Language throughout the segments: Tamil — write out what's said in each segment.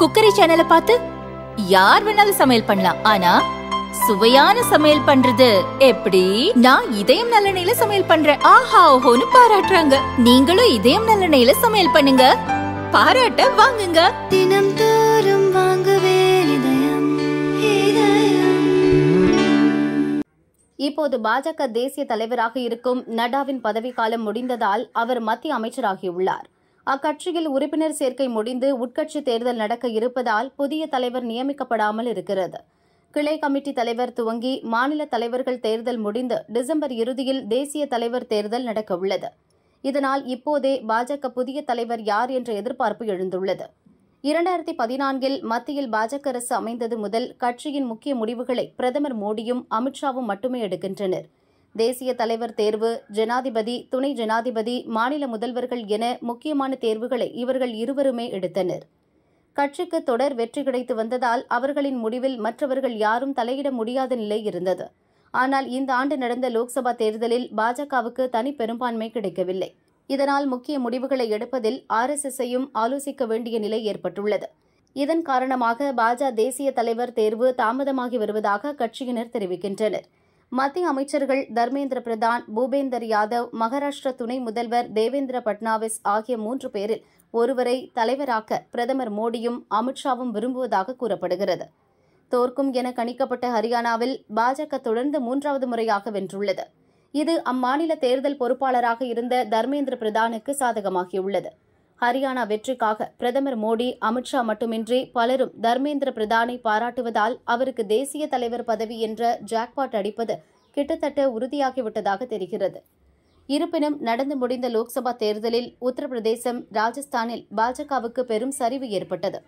குக்கரி சேனலை பார்த்து யார் வேணாலும் சமையல் பண்ணலாம் ஆனா சுவையான சமையல் பண்றது எப்படி நான் இதயம் நல்லெண்ணெயில சமையல் பண்றேன் ஆஹா ஓஹோன்னு பாராட்டுறாங்க நீங்களும் இதயம் நல்லெண்ணெயில சமையல் பண்ணுங்க பாராட்ட வாங்குங்க தினம் தோறும் இப்போது பாஜக தேசிய தலைவராக இருக்கும் நட்டாவின் பதவிக்காலம் முடிந்ததால் அவர் மத்திய அமைச்சராகியுள்ளார் அக்கட்சியில் உறுப்பினர் சேர்க்கை முடிந்து உட்கட்சி தேர்தல் நடக்க இருப்பதால் புதிய தலைவர் நியமிக்கப்படாமல் இருக்கிறது கிளை கமிட்டி தலைவர் துவங்கி மாநில தலைவர்கள் தேர்தல் முடிந்து டிசம்பர் இறுதியில் தேசிய தலைவர் தேர்தல் நடக்கவுள்ளது இதனால் இப்போதே பாஜக புதிய தலைவர் யார் என்ற எதிர்பார்ப்பு எழுந்துள்ளது இரண்டாயிரத்தி பதினான்கில் மத்தியில் பாஜக அரசு அமைந்தது முதல் கட்சியின் முக்கிய முடிவுகளை பிரதமர் மோடியும் அமித்ஷாவும் மட்டுமே எடுக்கின்றனர் தேசிய தலைவர் தேர்வு ஜனாதிபதி துணை ஜனாதிபதி மாநில முதல்வர்கள் என முக்கியமான தேர்வுகளை இவர்கள் இருவருமே எடுத்தனர் கட்சிக்கு தொடர் வெற்றி கிடைத்து வந்ததால் அவர்களின் முடிவில் மற்றவர்கள் யாரும் தலையிட முடியாத நிலை இருந்தது ஆனால் இந்த ஆண்டு நடந்த லோக்சபா தேர்தலில் பாஜகவுக்கு தனி பெரும்பான்மை கிடைக்கவில்லை இதனால் முக்கிய முடிவுகளை எடுப்பதில் ஆர்எஸ்எஸ்ஸையும் ஆலோசிக்க வேண்டிய நிலை ஏற்பட்டுள்ளது இதன் காரணமாக பாஜக தேசிய தலைவர் தேர்வு தாமதமாகி வருவதாக கட்சியினர் தெரிவிக்கின்றனர் மத்திய அமைச்சர்கள் தர்மேந்திர பிரதான் பூபேந்தர் யாதவ் மகாராஷ்டிர துணை முதல்வர் தேவேந்திர பட்னாவிஸ் ஆகிய மூன்று பேரில் ஒருவரை தலைவராக்க பிரதமர் மோடியும் அமித்ஷாவும் விரும்புவதாக கூறப்படுகிறது தோற்கும் என கணிக்கப்பட்ட ஹரியானாவில் பாஜக தொடர்ந்து மூன்றாவது முறையாக வென்றுள்ளது இது அம்மாநில தேர்தல் பொறுப்பாளராக இருந்த தர்மேந்திர பிரதானுக்கு சாதகமாகியுள்ளது ஹரியானா வெற்றிக்காக பிரதமர் மோடி அமித்ஷா மட்டுமின்றி பலரும் தர்மேந்திர பிரதானை பாராட்டுவதால் அவருக்கு தேசிய தலைவர் பதவி என்ற ஜாக்பாட் அடிப்பது கிட்டத்தட்ட உறுதியாகிவிட்டதாக தெரிகிறது இருப்பினும் நடந்து முடிந்த லோக்சபா தேர்தலில் உத்தரப்பிரதேசம் ராஜஸ்தானில் பாஜகவுக்கு பெரும் சரிவு ஏற்பட்டது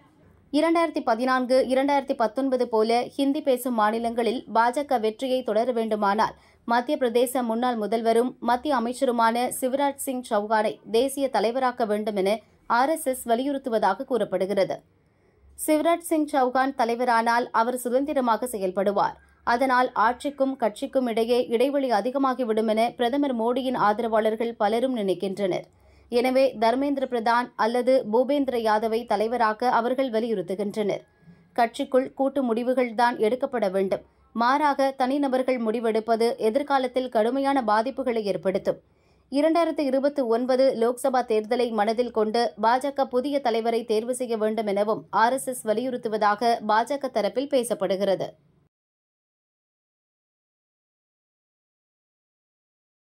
இரண்டாயிரத்தி பதினான்கு இரண்டாயிரத்தி பத்தொன்பது போல ஹிந்தி பேசும் மாநிலங்களில் பாஜக வெற்றியை தொடர வேண்டுமானால் மத்திய பிரதேச முன்னாள் முதல்வரும் மத்திய அமைச்சருமான சிவராஜ் சிங் சௌகானை தேசிய தலைவராக்க வேண்டும் என ஆர் எஸ் எஸ் வலியுறுத்துவதாக கூறப்படுகிறது சிவராஜ் சிங் சௌகான் தலைவரானால் அவர் சுதந்திரமாக செயல்படுவார் அதனால் ஆட்சிக்கும் கட்சிக்கும் இடையே இடைவெளி அதிகமாகிவிடும் என பிரதமர் மோடியின் ஆதரவாளர்கள் பலரும் நினைக்கின்றனர் எனவே தர்மேந்திர பிரதான் அல்லது பூபேந்திர யாதவை தலைவராக்க அவர்கள் வலியுறுத்துகின்றனர் கட்சிக்குள் கூட்டு முடிவுகள்தான் எடுக்கப்பட வேண்டும் மாறாக தனிநபர்கள் முடிவெடுப்பது எதிர்காலத்தில் கடுமையான பாதிப்புகளை ஏற்படுத்தும் இரண்டாயிரத்து இருபத்தி ஒன்பது லோக்சபா தேர்தலை மனதில் கொண்டு பாஜக புதிய தலைவரை தேர்வு செய்ய வேண்டும் எனவும் ஆர்எஸ்எஸ் வலியுறுத்துவதாக பாஜக தரப்பில் பேசப்படுகிறது